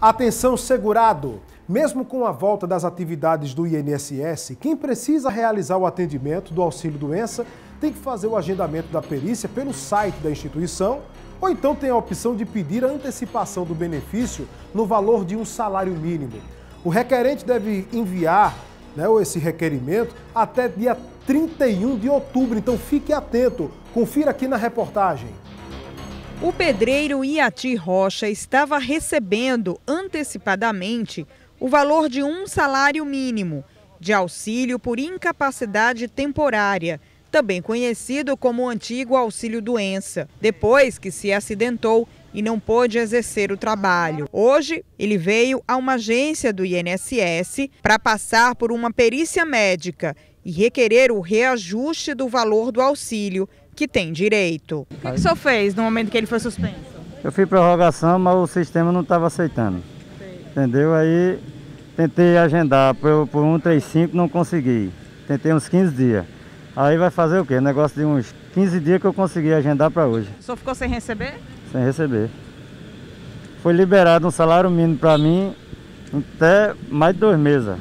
Atenção segurado! Mesmo com a volta das atividades do INSS, quem precisa realizar o atendimento do auxílio-doença tem que fazer o agendamento da perícia pelo site da instituição ou então tem a opção de pedir a antecipação do benefício no valor de um salário mínimo. O requerente deve enviar né, esse requerimento até dia 31 de outubro, então fique atento, confira aqui na reportagem. O pedreiro Iati Rocha estava recebendo antecipadamente o valor de um salário mínimo de auxílio por incapacidade temporária, também conhecido como antigo auxílio doença, depois que se acidentou e não pôde exercer o trabalho. Hoje, ele veio a uma agência do INSS para passar por uma perícia médica e requerer o reajuste do valor do auxílio que tem direito. O que, que o senhor fez no momento que ele foi suspenso? Eu fiz prorrogação, mas o sistema não estava aceitando. Entendeu? Aí tentei agendar por, por 135, não consegui. Tentei uns 15 dias. Aí vai fazer o quê? Negócio de uns 15 dias que eu consegui agendar para hoje. O senhor ficou sem receber? Sem receber. Foi liberado um salário mínimo para mim até mais de dois meses.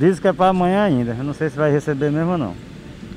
Diz que é para amanhã ainda, eu não sei se vai receber mesmo ou não.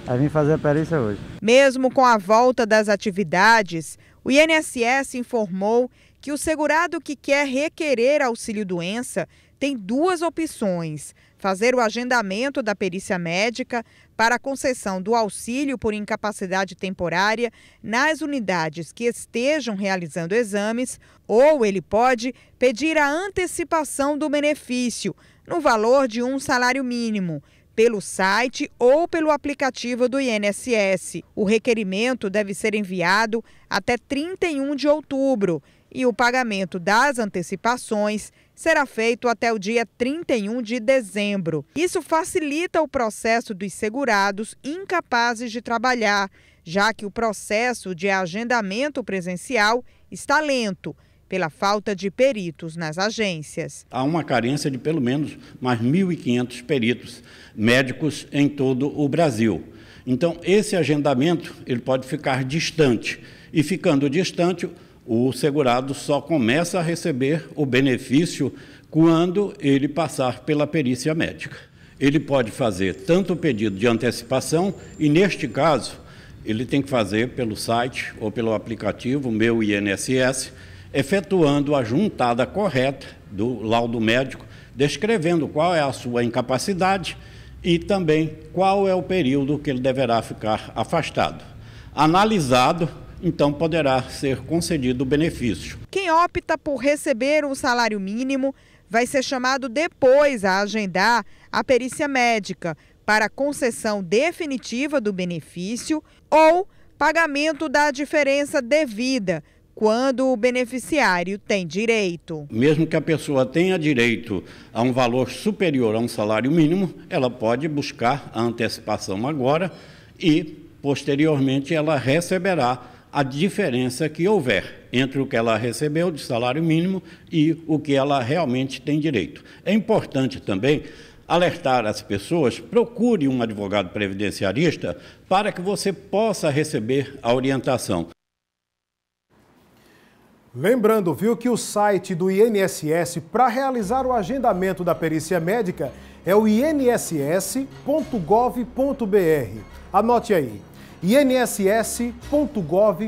Aí vim fazer a perícia hoje. Mesmo com a volta das atividades, o INSS informou que o segurado que quer requerer auxílio-doença tem duas opções: fazer o agendamento da perícia médica para a concessão do auxílio por incapacidade temporária nas unidades que estejam realizando exames, ou ele pode pedir a antecipação do benefício no valor de um salário mínimo, pelo site ou pelo aplicativo do INSS. O requerimento deve ser enviado até 31 de outubro e o pagamento das antecipações será feito até o dia 31 de dezembro. Isso facilita o processo dos segurados incapazes de trabalhar, já que o processo de agendamento presencial está lento pela falta de peritos nas agências. Há uma carência de pelo menos mais 1.500 peritos médicos em todo o Brasil. Então, esse agendamento ele pode ficar distante. E ficando distante, o segurado só começa a receber o benefício quando ele passar pela perícia médica. Ele pode fazer tanto o pedido de antecipação, e neste caso, ele tem que fazer pelo site ou pelo aplicativo Meu INSS efetuando a juntada correta do laudo médico, descrevendo qual é a sua incapacidade e também qual é o período que ele deverá ficar afastado. Analisado, então poderá ser concedido o benefício. Quem opta por receber o salário mínimo vai ser chamado depois a agendar a perícia médica para concessão definitiva do benefício ou pagamento da diferença devida quando o beneficiário tem direito. Mesmo que a pessoa tenha direito a um valor superior a um salário mínimo, ela pode buscar a antecipação agora e, posteriormente, ela receberá a diferença que houver entre o que ela recebeu de salário mínimo e o que ela realmente tem direito. É importante também alertar as pessoas, procure um advogado previdenciarista para que você possa receber a orientação. Lembrando, viu, que o site do INSS para realizar o agendamento da perícia médica é o inss.gov.br. Anote aí, inss.gov.br.